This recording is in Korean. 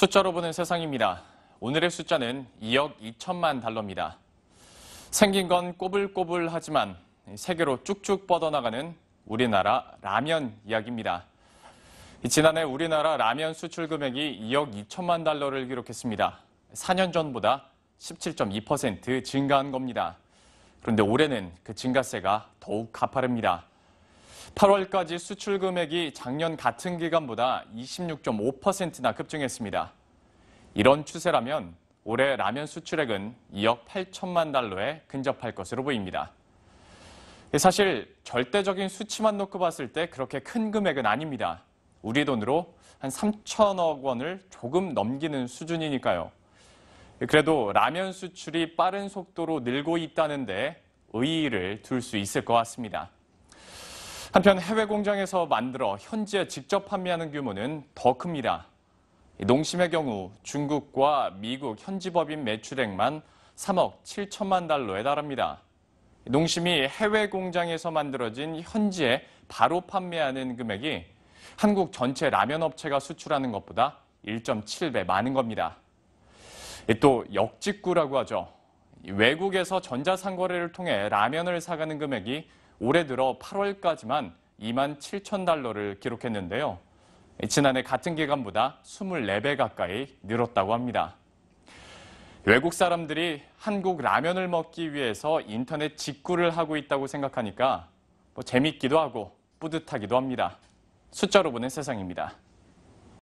숫자로 보는 세상입니다. 오늘의 숫자는 2억 2천만 달러입니다. 생긴 건 꼬불꼬불하지만 세계로 쭉쭉 뻗어나가는 우리나라 라면 이야기입니다. 지난해 우리나라 라면 수출 금액이 2억 2천만 달러를 기록했습니다. 4년 전보다 17.2% 증가한 겁니다. 그런데 올해는 그 증가세가 더욱 가파릅니다. 8월까지 수출 금액이 작년 같은 기간보다 26.5%나 급증했습니다. 이런 추세라면 올해 라면 수출액은 2억 8천만 달러에 근접할 것으로 보입니다. 사실 절대적인 수치만 놓고 봤을 때 그렇게 큰 금액은 아닙니다. 우리 돈으로 한 3천억 원을 조금 넘기는 수준이니까요. 그래도 라면 수출이 빠른 속도로 늘고 있다는데 의의를 둘 수 있을 것 같습니다. 한편 해외 공장에서 만들어 현지에 직접 판매하는 규모는 더 큽니다. 농심의 경우 중국과 미국 현지 법인 매출액만 3억 7천만 달러에 달합니다. 농심이 해외 공장에서 만들어진 현지에 바로 판매하는 금액이 한국 전체 라면 업체가 수출하는 것보다 1.7배 많은 겁니다. 또 역직구라고 하죠. 외국에서 전자상거래를 통해 라면을 사가는 금액이 올해 들어 8월까지만 2만 7천 달러를 기록했는데요. 지난해 같은 기간보다 24배 가까이 늘었다고 합니다. 외국 사람들이 한국 라면을 먹기 위해서 인터넷 직구를 하고 있다고 생각하니까 뭐 재밌기도 하고 뿌듯하기도 합니다. 숫자로 보는 세상입니다.